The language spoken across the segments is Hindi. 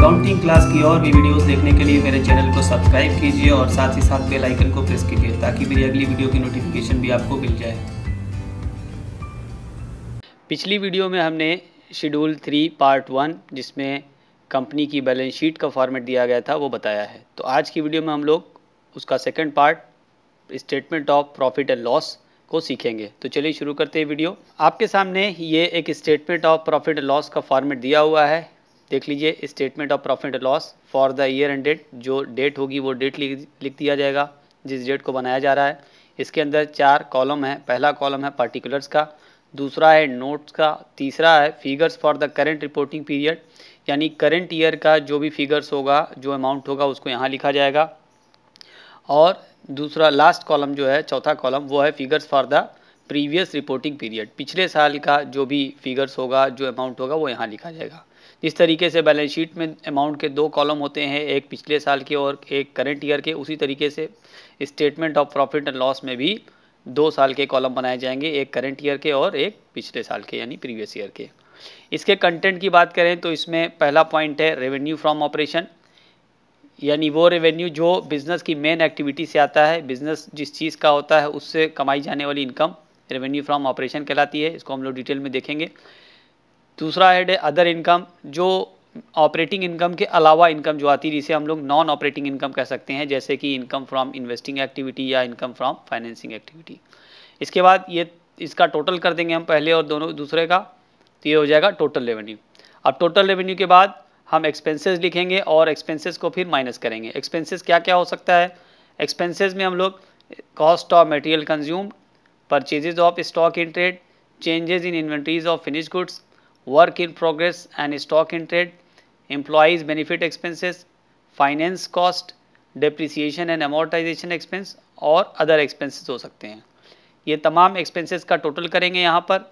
अकाउंटिंग क्लास की और भी वीडियोस देखने के लिए मेरे चैनल को सब्सक्राइब कीजिए और साथ ही साथ बेल आइकन को प्रेस कीजिए ताकि मेरी अगली वीडियो की नोटिफिकेशन भी आपको मिल जाए पिछली वीडियो में हमने शेड्यूल थ्री पार्ट वन जिसमें कंपनी की बैलेंस शीट का फॉर्मेट दिया गया था वो बताया है तो आज की वीडियो में हम लोग उसका second part statement of profit and loss को सीखेंगे तो चलिए शुरू करते हैं वीडियो आपके सामने ये एक statement of profit and loss का फॉर्मेट दिया हुआ है देख लीजिए statement of profit and loss for the year end date जो डेट होगी वो डेट लिख दिया जाएगा जिस डेट को बनाया जा रहा है इसके अंदर चार कॉलम है पहला कॉलम है पार्टिकुलर्स का दूसरा है नोट्स का तीसरा है figures for the current reporting period यानी करेंट ईयर का जो भी फिगर्स होगा जो अमाउंट होगा उसको यहाँ लिखा जाएगा और दूसरा लास्ट कॉलम जो है चौथा कॉलम वो है figures for the previous reporting period पिछले साल का जो भी फिगर्स होगा जो अमाउंट होगा वो यहाँ लिखा जाएगा जिस तरीके से बैलेंस शीट में अमाउंट के दो कॉलम होते हैं एक पिछले साल के और एक करेंट ईयर के उसी तरीके से statement of profit and loss में भी दो साल के कॉलम बनाए जाएंगे एक करेंट ईयर के और एक पिछले साल के यानी प्रीवियस ईयर के इसके कंटेंट की बात करें तो इसमें पहला पॉइंट है रेवेन्यू फ्रॉम ऑपरेशन यानी वो रेवेन्यू जो बिज़नेस की मेन एक्टिविटी से आता है बिज़नेस जिस चीज़ का होता है उससे कमाई जाने वाली इनकम रेवेन्यू फ्रॉम ऑपरेशन कहलाती है इसको हम लोग डिटेल में देखेंगे दूसरा हेड है अदर इनकम जो ऑपरेटिंग इनकम के अलावा इनकम जो आती है जिसे हम लोग नॉन ऑपरेटिंग इनकम कह सकते हैं जैसे कि इनकम फ्रॉम इन्वेस्टिंग एक्टिविटी या इनकम फ्रॉम फाइनेंसिंग एक्टिविटी इसके बाद ये इसका टोटल कर देंगे हम पहले और दोनों दूसरे का तो ये हो जाएगा टोटल रेवेन्यू अब टोटल रेवेन्यू के बाद हम एक्सपेंसेस लिखेंगे और एक्सपेंसेस को फिर माइनस करेंगे एक्सपेंसेस क्या क्या हो सकता है एक्सपेंसेस में हम लोग cost of material consume purchases of stock in trade changes in inventories of finish goods work in progress and stock in trade, employees benefit expenses, finance cost, depreciation and amortization expense और other expenses हो सकते हैं ये तमाम expenses का total करेंगे यहाँ पर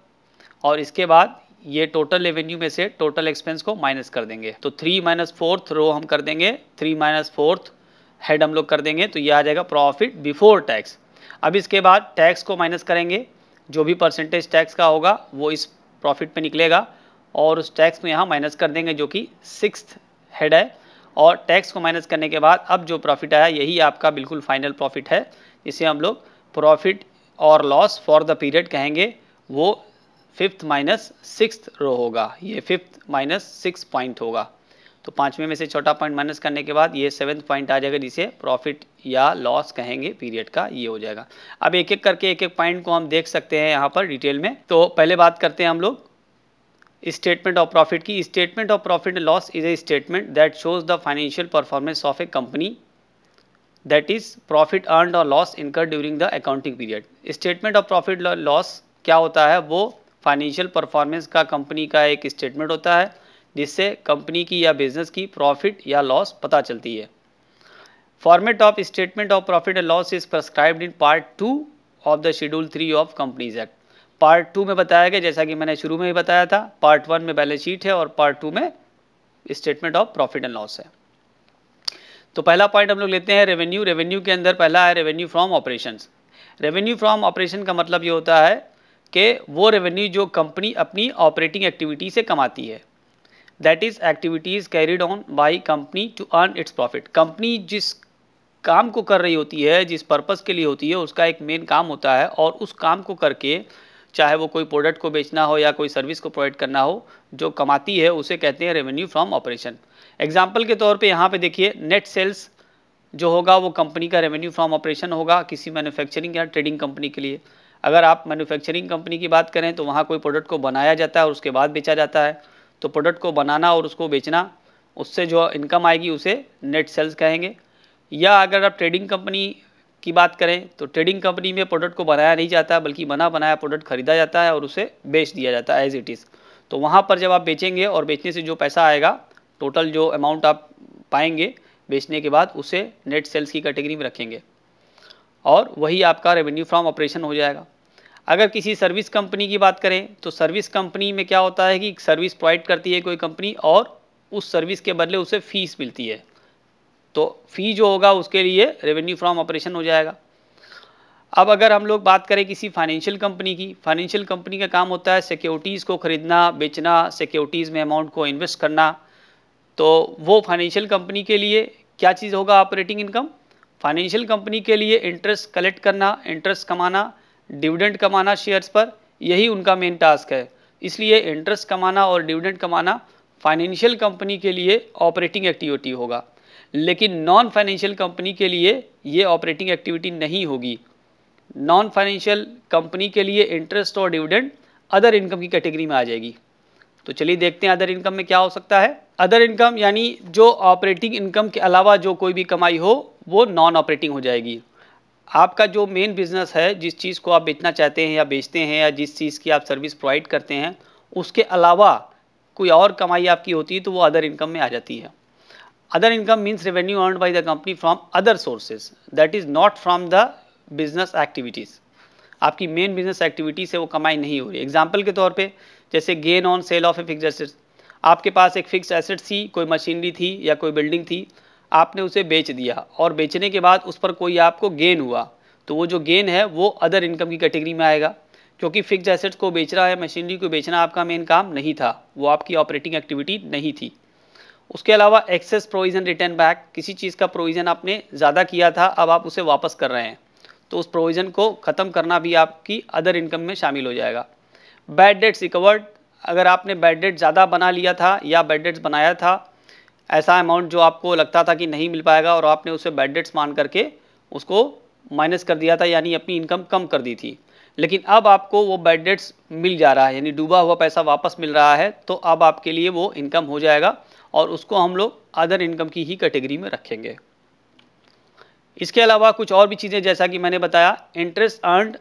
और इसके बाद ये total revenue में से total expense को minus कर देंगे तो थ्री माइनस फोर्थ रो हम कर देंगे थ्री माइनस फोर्थ हेड हम लोग कर देंगे तो ये आ जाएगा प्रॉफिट बिफोर टैक्स अब इसके बाद टैक्स को माइनस करेंगे जो भी परसेंटेज टैक्स का होगा वो इस प्रॉफिट पे निकलेगा और उस टैक्स को यहाँ माइनस कर देंगे जो कि सिक्स हेड है और टैक्स को माइनस करने के बाद अब जो प्रॉफिट आया यही आपका बिल्कुल फाइनल प्रॉफिट है इसे हम लोग प्रॉफिट और लॉस फॉर द पीरियड कहेंगे वो फिफ्थ माइनस सिक्स रो होगा ये फिफ्थ माइनस सिक्स पॉइंट होगा तो पाँचवें में से छोटा पॉइंट माइनस करने के बाद ये सेवन्थ पॉइंट आ जाएगा जिसे प्रॉफिट या लॉस कहेंगे पीरियड का ये हो जाएगा अब एक एक करके एक एक पॉइंट को हम देख सकते हैं यहाँ पर डिटेल में तो पहले बात करते हैं हम लोग स्टेटमेंट ऑफ प्रॉफिट की statement of profit and loss is a statement that shows the financial performance of a company that is profit earn और loss incur during the accounting period statement of profit loss क्या होता है वो फाइनेंशियल परफॉर्मेंस का कंपनी का एक स्टेटमेंट होता है जिससे कंपनी की या बिजनेस की प्रॉफिट या लॉस पता चलती है format of statement of profit and loss is prescribed in part two of the schedule three of companies act part two में बताया गया जैसा कि मैंने शुरू में ही बताया था पार्ट वन में बैलेंस शीट है और पार्ट टू में statement of profit and loss है तो पहला पॉइंट हम लोग लेते हैं रेवेन्यू रेवेन्यू के अंदर पहला है revenue from operation revenue from operation का मतलब ये होता है कि वो रेवेन्यू जो कंपनी अपनी ऑपरेटिंग एक्टिविटी से कमाती है that is activities carried on by company to earn its profit company जिस काम को कर रही होती है जिस पर्पज़ के लिए होती है उसका एक मेन काम होता है और उस काम को करके चाहे वो कोई प्रोडक्ट को बेचना हो या कोई सर्विस को प्रोवाइड करना हो जो कमाती है उसे कहते हैं रेवेन्यू फ्रॉम ऑपरेशन एग्जाम्पल के तौर पर यहाँ पर देखिए नेट सेल्स जो होगा वो कंपनी का रेवेन्यू फ्रॉम ऑपरेशन होगा किसी मैन्युफैक्चरिंग या ट्रेडिंग कंपनी के लिए अगर आप मैन्युफैक्चरिंग कंपनी की बात करें तो वहाँ कोई प्रोडक्ट को बनाया जाता है और उसके बाद बेचा जाता है तो प्रोडक्ट को बनाना और उसको बेचना उससे जो इनकम आएगी उसे नेट सेल्स कहेंगे या अगर आप ट्रेडिंग कंपनी की बात करें तो ट्रेडिंग कंपनी में प्रोडक्ट को बनाया नहीं जाता बल्कि बना बनाया प्रोडक्ट खरीदा जाता है और उसे बेच दिया जाता है एज इट इज़ तो वहाँ पर जब आप बेचेंगे और बेचने से जो पैसा आएगा टोटल जो अमाउंट आप पाएंगे बेचने के बाद उसे नेट सेल्स की कैटेगरी में रखेंगे और वही आपका रेवेन्यू फ्रॉम ऑपरेशन हो जाएगा अगर किसी सर्विस कंपनी की बात करें तो सर्विस कंपनी में क्या होता है कि सर्विस प्रोवाइड करती है कोई कंपनी और उस सर्विस के बदले उसे फ़ीस मिलती है तो फी जो होगा उसके लिए रेवेन्यू फ्रॉम ऑपरेशन हो जाएगा अब अगर हम लोग बात करें किसी फाइनेंशियल कंपनी की फाइनेंशियल कंपनी का काम होता है सिक्योरिटीज़ को ख़रीदना बेचना सिक्योरिटीज़ में अमाउंट को इन्वेस्ट करना तो वो फाइनेंशियल कंपनी के लिए क्या चीज़ होगा ऑपरेटिंग इनकम फाइनेंशियल कंपनी के लिए इंटरेस्ट कलेक्ट करना इंटरेस्ट कमाना डिविडेंड कमाना शेयर्स पर यही उनका मेन टास्क है इसलिए इंटरेस्ट कमाना और डिविडेंड कमाना फाइनेंशियल कंपनी के लिए ऑपरेटिंग एक्टिविटी होगा लेकिन नॉन फाइनेंशियल कंपनी के लिए ये ऑपरेटिंग एक्टिविटी नहीं होगी नॉन फाइनेंशियल कंपनी के लिए इंटरेस्ट और डिविडेंड अदर इनकम की कैटेगरी में आ जाएगी तो चलिए देखते हैं अदर इनकम में क्या हो सकता है अदर इनकम यानी जो ऑपरेटिंग इनकम के अलावा जो कोई भी कमाई हो वो नॉन ऑपरेटिंग हो जाएगी आपका जो मेन बिजनेस है जिस चीज़ को आप बेचना चाहते हैं या बेचते हैं या जिस चीज़ की आप सर्विस प्रोवाइड करते हैं उसके अलावा कोई और कमाई आपकी होती है तो वो अदर इनकम में आ जाती है other income means revenue earned by the company from other sources that is not from the business activities आपकी मेन बिजनेस एक्टिविटी से वो कमाई नहीं हो रही एग्जाम्पल के तौर पे जैसे gain on sale of a fix assets आपके पास एक फिक्स एसेट थी कोई मशीनरी थी या कोई बिल्डिंग थी आपने उसे बेच दिया और बेचने के बाद उस पर कोई आपको गेन हुआ तो वो जो गेन है वो अदर इनकम की कैटेगरी में आएगा क्योंकि फिक्स एसेट्स को बेच रहा है मशीनरी को बेचना आपका मेन काम नहीं था वो आपकी ऑपरेटिंग एक्टिविटी नहीं थी उसके अलावा एक्सेस प्रोविज़न रिटर्न बैक किसी चीज़ का प्रोविज़न आपने ज़्यादा किया था अब आप उसे वापस कर रहे हैं तो उस प्रोविज़न को ख़त्म करना भी आपकी अदर इनकम में शामिल हो जाएगा बैड डेट्स रिकवर्ड अगर आपने बैड डेट ज़्यादा बना लिया था या बैड डेट्स बनाया था ऐसा अमाउंट जो आपको लगता था कि नहीं मिल पाएगा और आपने उसे बैड डेट्स मान करके उसको माइनस कर दिया था यानी अपनी इनकम कम कर दी थी लेकिन अब आपको वो बैड डेट्स मिल जा रहा है यानी डूबा हुआ पैसा वापस मिल रहा है तो अब आपके लिए वो इनकम हो जाएगा और उसको हम लोग अदर इनकम की ही कैटेगरी में रखेंगे इसके अलावा कुछ और भी चीज़ें जैसा कि मैंने बताया interest earned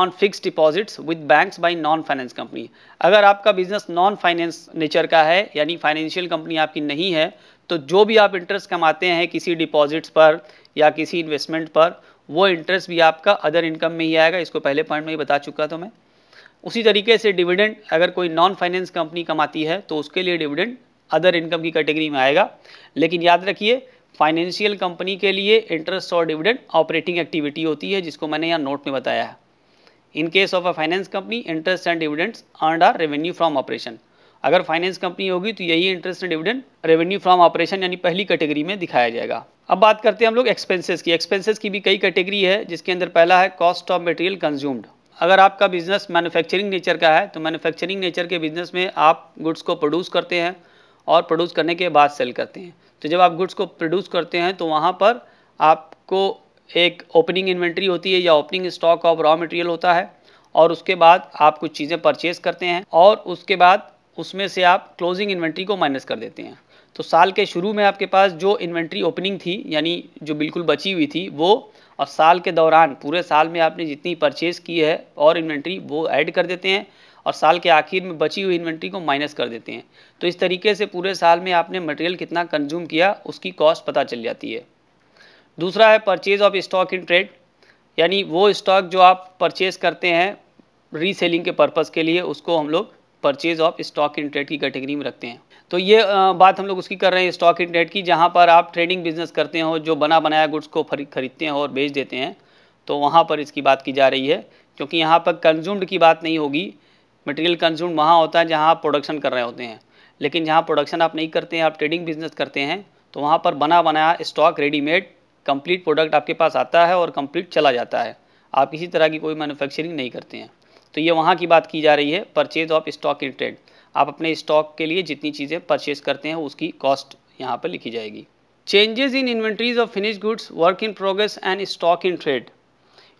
on fix deposits with banks by non finance company अगर आपका बिजनेस नॉन फाइनेंस नेचर का है यानी फाइनेंशियल कंपनी आपकी नहीं है तो जो भी आप इंटरेस्ट कमाते हैं किसी डिपॉजिट्स पर या किसी इन्वेस्टमेंट पर वो इंटरेस्ट भी आपका अदर इनकम में ही आएगा इसको पहले पॉइंट में ही बता चुका था मैं उसी तरीके से डिविडेंड अगर कोई नॉन फाइनेंस कंपनी कमाती है तो उसके लिए डिविडेंड अदर इनकम की कैटेगरी में आएगा लेकिन याद रखिए फाइनेंशियल कंपनी के लिए इंटरेस्ट और डिविडेंड ऑपरेटिंग एक्टिविटी होती है जिसको मैंने यहाँ नोट में बताया है in case of a finance company interest and dividends earned are revenue from operation अगर फाइनेंस कंपनी होगी तो यही interest and dividend revenue from operation यानी पहली कैटेगरी में दिखाया जाएगा अब बात करते हैं हम लोग एक्सपेंसेस की एक्सपेंसेस की भी कई कैटेगरी है जिसके अंदर पहला है कॉस्ट ऑफ मटेरियल कंज्यूम्ड अगर आपका बिजनेस मैन्युफैक्चरिंग नेचर का है तो मैन्युफैक्चरिंग नेचर के बिजनेस में आप गुड्स को प्रोड्यूस करते हैं और प्रोड्यूस करने के बाद सेल करते हैं तो जब आप गुड्स को प्रोड्यूस करते हैं तो वहाँ पर आपको एक ओपनिंग इन्वेंट्री होती है या opening stock of raw material होता है और उसके बाद आप कुछ चीज़ें परचेज करते हैं और उसके बाद उसमें से आप क्लोजिंग इन्वेंट्री को माइनस कर देते हैं तो साल के शुरू में आपके पास जो इन्वेंट्री ओपनिंग थी यानी जो बिल्कुल बची हुई थी वो और साल के दौरान पूरे साल में आपने जितनी परचेज़ की है और इन्वेंट्री वो ऐड कर देते हैं और साल के आखिर में बची हुई इन्वेंट्री को माइनस कर देते हैं तो इस तरीके से पूरे साल में आपने मटेरियल कितना कंज्यूम किया उसकी कॉस्ट पता चल जाती है दूसरा है purchase of stock in trade यानी वो स्टॉक जो आप परचेज करते हैं रीसेलिंग के पर्पज़ के लिए उसको हम लोग purchase of stock in trade की कैटेगरी में रखते हैं तो ये बात हम लोग उसकी कर रहे हैं स्टॉक इन ट्रेड की जहाँ पर आप ट्रेडिंग बिजनेस करते हो जो बना बनाया गुड्स को खरीदते हैं और बेच देते हैं तो वहाँ पर इसकी बात की जा रही है क्योंकि यहाँ पर कंज्यूम्ड की बात नहीं होगी मटेरियल कंज्यूम वहाँ होता है जहाँ आप प्रोडक्शन कर रहे होते हैं लेकिन जहाँ प्रोडक्शन आप नहीं करते हैं आप ट्रेडिंग बिजनेस करते हैं तो वहाँ पर बना बनाया स्टॉक रेडीमेड कंप्लीट प्रोडक्ट आपके पास आता है और कंप्लीट चला जाता है आप किसी तरह की कोई मैन्युफैक्चरिंग नहीं करते हैं तो ये वहाँ की बात की जा रही है purchase of stock in trade आप अपने स्टॉक के लिए जितनी चीज़ें परचेज करते हैं उसकी कॉस्ट यहाँ पर लिखी जाएगी changes in inventories of finish goods work in progress and stock in trade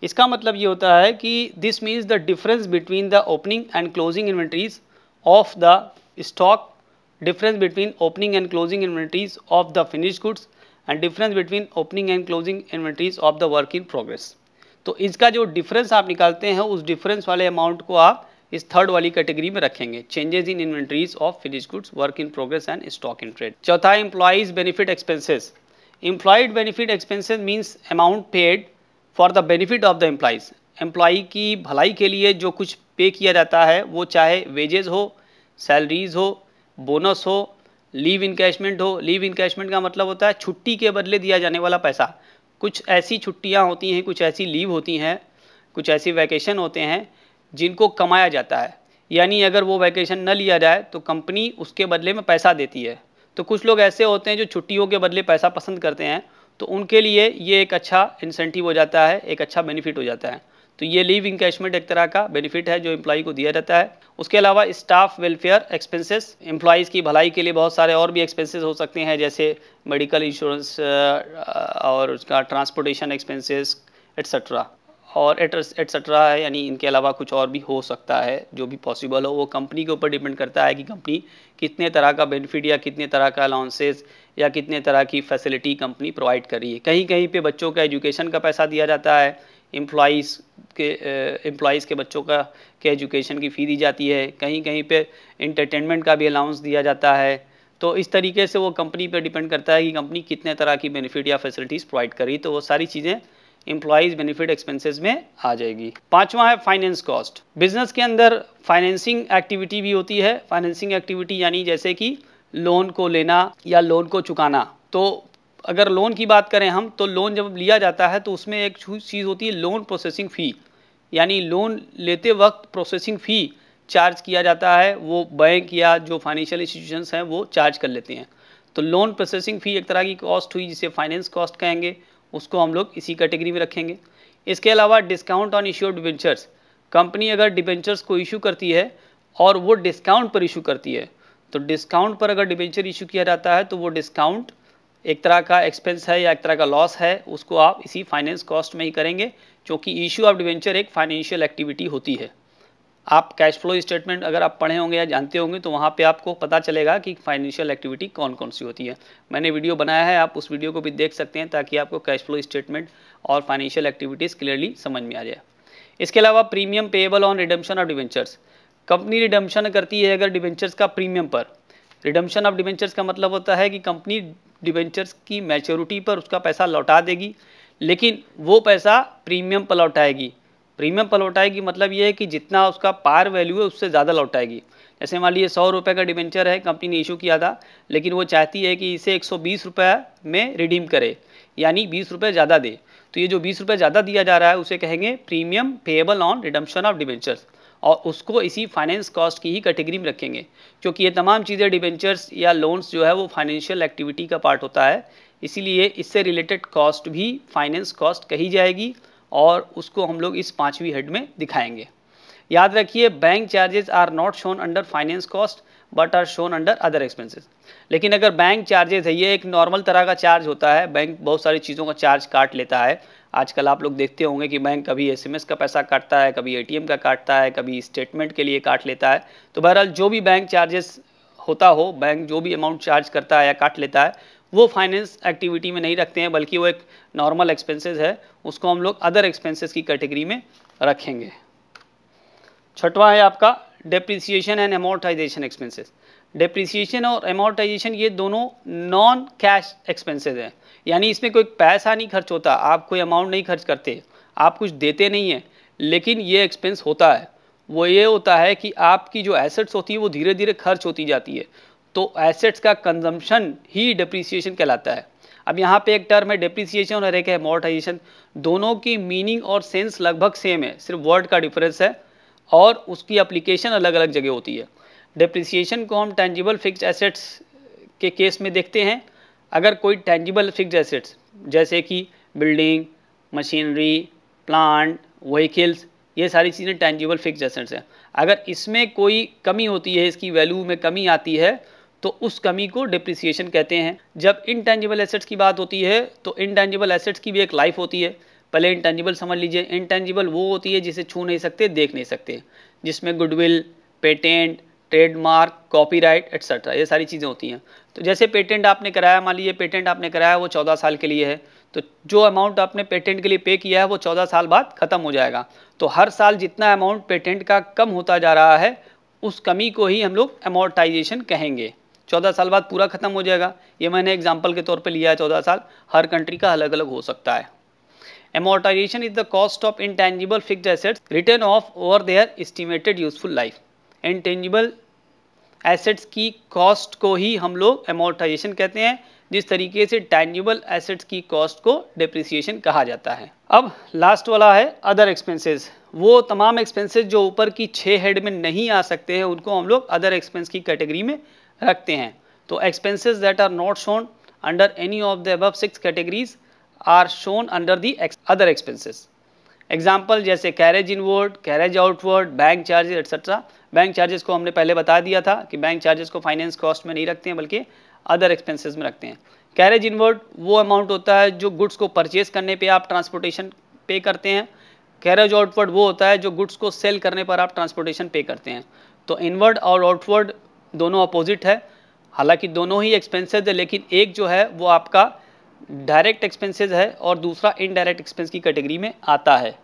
इसका मतलब ये होता है कि this means the difference between the opening and closing inventories of the stock difference between opening and closing inventories of the finish goods and difference between opening and closing inventories of the work in progress तो इसका जो डिफरेंस आप निकालते हैं उस डिफरेंस वाले अमाउंट को आप इस थर्ड वाली कैटेगरी में रखेंगे changes in inventories of finish goods work in progress and stock in trade चौथा employees benefit expenses employed benefit expenses means amount paid for the benefit of the employees employ की भलाई के लिए जो कुछ पे किया जाता है वो चाहे वेजेस हो सैलरीज हो बोनस हो लीव इनकेशमेंट हो लीव इनकेशमेंट का मतलब होता है छुट्टी के बदले दिया जाने वाला पैसा कुछ ऐसी छुट्टियाँ होती हैं कुछ ऐसी लीव होती हैं कुछ ऐसी वैकेशन होते हैं जिनको कमाया जाता है यानी अगर वो वैकेशन न लिया जाए तो कंपनी उसके बदले में पैसा देती है तो कुछ लोग ऐसे होते हैं जो छुट्टियों के बदले पैसा पसंद करते हैं तो उनके लिए ये एक अच्छा इंसेंटिव हो जाता है एक अच्छा बेनिफिट हो जाता है तो ये लीव इंकैशमेंट एक तरह का बेनिफिट है जो एम्प्लॉई को दिया जाता है उसके अलावा स्टाफ वेलफेयर एक्सपेंसेस एम्प्लॉज़ की भलाई के लिए बहुत सारे और भी एक्सपेंसेस हो सकते हैं जैसे मेडिकल इंश्योरेंस और उसका ट्रांसपोर्टेशन एक्सपेंसेस एट्सट्रा और एट्सट्रा है यानी इनके अलावा कुछ और भी हो सकता है जो भी पॉसिबल हो वो कंपनी के ऊपर डिपेंड करता है कि कंपनी कितने तरह का बेनिफिट या कितने तरह का अलाउंसेस या कितने तरह की फैसिलिटी कंपनी प्रोवाइड कर रही है कहीं कहीं पे बच्चों का एजुकेशन का पैसा दिया जाता है एम्प्लॉज़ के एम्प्लॉइज़ के बच्चों का के एजुकेशन की फ़ी दी जाती है कहीं कहीं पर इंटरटेनमेंट का भी अलाउंस दिया जाता है तो इस तरीके से वो कंपनी पर डिपेंड करता है कि कंपनी कितने तरह की बेनिफिट या फैसिलिटीज़ प्रोवाइड कर रही तो वो सारी चीज़ें इम्प्लॉज़ बेनिफिट एक्सपेंसेस में आ जाएगी पांचवा है फाइनेंस कॉस्ट बिजनेस के अंदर फाइनेंसिंग एक्टिविटी भी होती है फाइनेंसिंग एक्टिविटी यानी जैसे कि लोन को लेना या लोन को चुकाना तो अगर लोन की बात करें हम तो लोन जब लिया जाता है तो उसमें एक चीज़ होती है लोन प्रोसेसिंग फ़ी यानी लोन लेते वक्त प्रोसेसिंग फ़ी चार्ज किया जाता है वो बैंक या जो फाइनेंशियल इंस्टीट्यूशंस हैं वो चार्ज कर लेते हैं तो लोन प्रोसेसिंग फ़ी एक तरह की कॉस्ट हुई जिसे फाइनेंस कॉस्ट कहेंगे उसको हम लोग इसी कैटेगरी में रखेंगे इसके अलावा discount on issued debentures company अगर डिबेंचर्स को इशू करती है और वो डिस्काउंट पर इशू करती है तो डिस्काउंट पर अगर डिबेंचर इशू किया जाता है तो वो डिस्काउंट एक तरह का एक्सपेंस है या एक तरह का लॉस है उसको आप इसी फाइनेंस कॉस्ट में ही करेंगे क्योंकि इशू ऑफ डिवेंचर एक फाइनेंशियल एक्टिविटी होती है आप कैश फ्लो स्टेटमेंट अगर आप पढ़े होंगे या जानते होंगे तो वहाँ पे आपको पता चलेगा कि फाइनेंशियल एक्टिविटी कौन कौन सी होती है मैंने वीडियो बनाया है आप उस वीडियो को भी देख सकते हैं ताकि आपको कैश फ्लो स्टेटमेंट और फाइनेंशियल एक्टिविटीज़ क्लियरली समझ में आ जाए इसके अलावा premium payable on redemption of debentures company redemption करती है अगर डिवेंचर्स का प्रीमियम पर रिडम्पशन ऑफ डिवेंचर्स का मतलब होता है कि कंपनी डिवेंचर्स की मैच्योरिटी पर उसका पैसा लौटा देगी लेकिन वो पैसा प्रीमियम पर लौटाएगी प्रीमियम पर लौटाएगी मतलब ये है कि जितना उसका पार वैल्यू है उससे ज़्यादा लौटाएगी जैसे मान लीजिए सौ रुपये का डिवेंचर है कंपनी ने इशू किया था लेकिन वो चाहती है कि इसे एक सौ में रिडीम करे यानी बीस रुपये ज़्यादा दे तो ये जो बीस रुपये ज़्यादा दिया जा रहा है उसे कहेंगे premium payable on redemption of debentures और उसको इसी फाइनेंस कॉस्ट की ही कैटेगरी में रखेंगे क्योंकि ये तमाम चीज़ें डिवेंचर्स या लोन्स जो है वो फाइनेंशियल एक्टिविटी का पार्ट होता है इसीलिए इससे रिलेटेड कॉस्ट भी फाइनेंस कॉस्ट कही जाएगी और उसको हम लोग इस पाँचवीं हेड में दिखाएंगे याद रखिए bank charges are not shown under finance cost but are shown under other expenses लेकिन अगर बैंक चार्जेस है ये एक नॉर्मल तरह का चार्ज होता है बैंक बहुत सारी चीज़ों का चार्ज काट लेता है आजकल आप लोग देखते होंगे कि बैंक कभी एसएमएस का पैसा काटता है कभी एटीएम का काटता है कभी स्टेटमेंट के लिए काट लेता है तो बहरहाल जो भी बैंक चार्जेस होता हो बैंक जो भी अमाउंट चार्ज करता है या काट लेता है वो फाइनेंस एक्टिविटी में नहीं रखते हैं बल्कि वो एक नॉर्मल एक्सपेंसेस है उसको हम लोग अदर एक्सपेंसेस की कैटेगरी में रखेंगे छठवा है आपका depreciation and amortisation expenses depreciation और एमोर्टाइजेशन ये दोनों नॉन कैश एक्सपेंसेस हैं यानी इसमें कोई पैसा नहीं खर्च होता आप कोई अमाउंट नहीं खर्च करते आप कुछ देते नहीं हैं लेकिन ये एक्सपेंस होता है वो ये होता है कि आपकी जो एसेट्स होती है वो धीरे धीरे खर्च होती जाती है तो एसेट्स का कंजम्पशन ही डिप्रिसिएशन कहलाता है अब यहाँ पे एक टर्म है डिप्रिसिएशन और एक है मोटाइजेशन दोनों की मीनिंग और सेंस लगभग सेम है सिर्फ वर्ड का डिफरेंस है और उसकी अप्लीकेशन अलग अलग जगह होती है डिप्रिसिएशन को हम टेंजिबल फिक्स एसेट्स के केस में देखते हैं अगर कोई टेंजिबल फिक्स एसेट्स जैसे कि बिल्डिंग मशीनरी प्लांट व्हीकल्स ये सारी चीज़ें टेंजिबल फिक्स एसेट्स हैं अगर इसमें कोई कमी होती है इसकी वैल्यू में कमी आती है तो उस कमी को डिप्रिसिएशन कहते हैं जब इनटेंजिबल एसेट्स की बात होती है तो इनटेंजिबल एसेट्स की भी एक लाइफ होती है पहले इंटेंजिबल समझ लीजिए इनटेंजिबल वो होती है जिसे छू नहीं सकते देख नहीं सकते जिसमें goodwill patent trademark copyright etcetera ये सारी चीज़ें होती हैं तो जैसे पेटेंट आपने कराया मान लीजिए पेटेंट आपने कराया वो चौदह साल के लिए है तो जो अमाउंट आपने पेटेंट के लिए पे किया है वो चौदह साल बाद ख़त्म हो जाएगा तो हर साल जितना अमाउंट पेटेंट का कम होता जा रहा है उस कमी को ही हम लोग अमोर्टाइजेशन कहेंगे चौदह साल बाद पूरा खत्म हो जाएगा ये मैंने एग्जाम्पल के तौर पर लिया है चौदह साल हर कंट्री का अलग अलग हो सकता है amortisation is the cost of intangible fix assets written off over their estimated useful life intangible assets की कॉस्ट को ही हम लोग एमोर्टाइजेशन कहते हैं जिस तरीके से टेंजिबल एसेट्स की कॉस्ट को डिप्रिसिएशन कहा जाता है अब लास्ट वाला है अदर एक्सपेंसेस वो तमाम एक्सपेंसेस जो ऊपर की छः हेड में नहीं आ सकते हैं उनको हम लोग अदर एक्सपेंस की कैटेगरी में रखते हैं तो expenses that are not shown under any of the above six categories are shown under the other expenses example जैसे carriage inward carriage outward bank charges etcetera bank charges को हमने पहले बता दिया था कि बैंक चार्जेस को फाइनेंस कॉस्ट में नहीं रखते हैं बल्कि अदर एक्सपेंसेस में रखते हैं कैरेज इनवर्ड वो अमाउंट होता है जो गुड्स को परचेज करने पे आप ट्रांसपोर्टेशन पे करते हैं कैरेज आउटवर्ड वो होता है जो गुड्स को सेल करने पर आप ट्रांसपोर्टेशन पे करते हैं तो इनवर्ड और आउटवर्ड दोनों अपोजिट है हालांकि दोनों ही एक्सपेंसेस है लेकिन एक जो है वो आपका डायरेक्ट एक्सपेंसेस है और दूसरा इनडायरेक्ट एक्सपेंस की कैटेगरी में आता है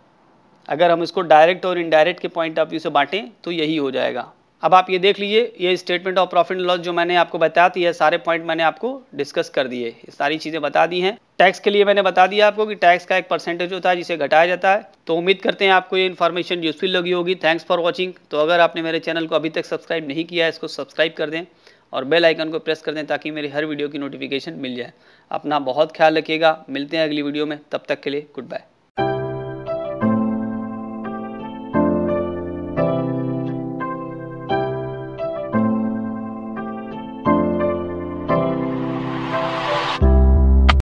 अगर हम इसको डायरेक्ट और इनडायरेक्ट के पॉइंट ऑफ व्यू से बांटें तो यही हो जाएगा अब आप ये देख लीजिए ये स्टेटमेंट ऑफ प्रॉफिट लॉस जो मैंने आपको बताया था ये सारे पॉइंट मैंने आपको डिस्कस कर दिए सारी चीज़ें बता दी हैं टैक्स के लिए मैंने बता दिया आपको कि टैक्स का एक परसेंटेज होता है जिसे घटाया जाता है तो उम्मीद करते हैं आपको ये इन्फॉर्मेशन यूजफुल लगी होगी थैंक्स फॉर वॉचिंग तो अगर आपने मेरे चैनल को अभी तक सब्सक्राइब नहीं किया है इसको सब्सक्राइब कर दें और बेल आइकन को प्रेस कर दें ताकि मेरी हर वीडियो की नोटिफिकेशन मिल जाए अपना बहुत ख्याल रखिएगा मिलते हैं अगली वीडियो में तब तक के लिए गुड बाय